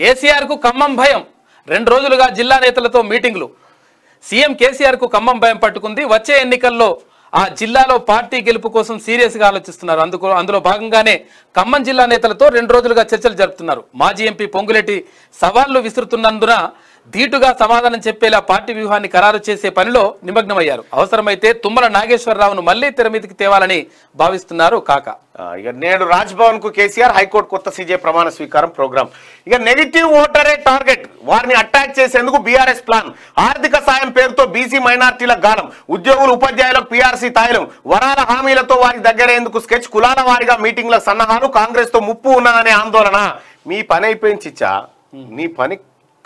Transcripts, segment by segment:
కేసీఆర్కు ఖమ్మం భయం రెండు రోజులుగా జిల్లా నేతలతో మీటింగ్లు సీఎం కేసీఆర్కు ఖమ్మం భయం పట్టుకుంది వచ్చే ఎన్నికల్లో ఆ జిల్లాలో పార్టీ గెలుపు కోసం సీరియస్గా ఆలోచిస్తున్నారు అందుకు అందులో భాగంగానే ఖమ్మం జిల్లా నేతలతో రెండు రోజులుగా చర్చలు జరుపుతున్నారు మాజీ ఎంపీ పొంగులెట్టి సవాళ్లు విసురుతున్నందున ధీటుగా సమాధానం చెప్పేలా పార్టీ వ్యూహాన్ని ఖరారు చేసే పనిలో నిమగ్నమయ్యారు అవసరమైతే తుమ్మల నాగేశ్వరరావును మళ్లీ మీదకి తేవాలని భావిస్తున్నారు కాక ఇక నేడు రాజ్భవన్ కు కేసీఆర్ హైకోర్టు కొత్త సీజే ప్రమాణ స్వీకారం ప్రోగ్రాం ఇక నెగిటివ్ ఓటరే టార్గెట్ వారిని అటాక్ చేసేందుకు బీఆర్ఎస్ ప్లాన్ ఆర్థిక సాయం పేరుతో బీసీ మైనార్టీల గాలం ఉద్యోగులు ఉపాధ్యాయులకు పీఆర్సీ తాయిలం వరాల హామీలతో వారి దగ్గరేందుకు స్కెచ్ కులాల వారిగా మీటింగ్ల సన్నాహాలు కాంగ్రెస్ తో ముప్పు ఉన్నదనే ఆందోళన మీ పని అయిపోయింది నీ పని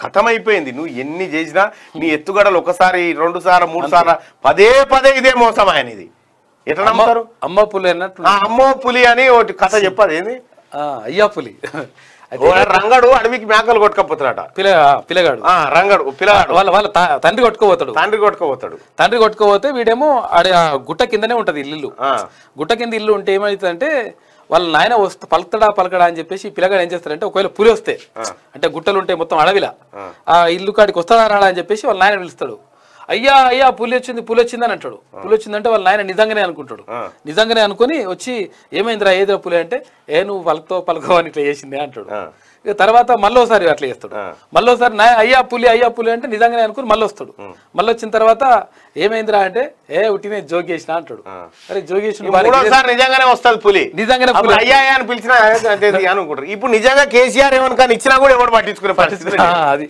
కథమైపోయింది నువ్వు ఎన్ని చేసినా నీ ఎత్తుగడలు ఒకసారి రెండు సార్లు మూడు సార్లు పదే పదే ఇదే మోసం ఆయన ఇది ఎట్లా నమ్ముతారు అమ్మ పులి అన్నట్టు అమ్మో పులి అని ఒకటి కథ చెప్పదు ఏంది అయ్యా పులి రంగడు అడవికి మేకలు కొట్టుకపోతున్నాట పిల్ల పిల్లగాడు రంగడు పిల్లగాడు వాళ్ళ వాళ్ళ తండ్రి కొట్టుకోబోతాడు తండ్రి కొట్టుకోబోతాడు తండ్రి కొట్టుకోబోతే వీడేమో ఆడ గుట్ట కిందనే ఉంటది ఇల్లు గుట్ట కింద ఇల్లు ఉంటే ఏమవుతుందంటే వాళ్ళ నాయన వస్తే పలకడా పలకడా అని చెప్పేసి పిల్లగాడు ఏం చేస్తారంటే ఒకవేళ పులి వస్తే అంటే గుట్టలు ఉంటాయి మొత్తం అడవిలా ఆ ఇల్లు కాడికి వస్తాడా రాడా అని చెప్పేసి వాళ్ళ నాయన పిలుస్తాడు అయ్యా అయ్యా పులి వచ్చింది పులి వచ్చింది అని అంటాడు పులి వచ్చిందంటే వాళ్ళ నాయన నిజంగానే అనుకుంటాడు నిజంగానే అనుకుని వచ్చి ఏమైందిరా ఏదో పులి అంటే ఏ నువ్వు పలకతో పలకవు అని ఇట్లా చేసింది అంటాడు ఇక తర్వాత మళ్ళోసారి అట్లా చేస్తాడు మళ్ళోసారి నా అయ్యా పులి అయ్యా పులి అంటే నిజంగానే అనుకుని మళ్ళీ వస్తాడు మళ్ళీ వచ్చిన తర్వాత ఏమైందిరా అంటే ఏ ఉట్టినే జోగేసిన అంటాడు అరే జోగేసిన నిజంగానే వస్తుంది పులి నిజంగానే అయ్యా అని పిలిచిన ఇప్పుడు నిజంగా కేసీఆర్ ఏమనుకొని ఇచ్చినా కూడా ఎవరు పట్టించుకునే పరిస్థితి అది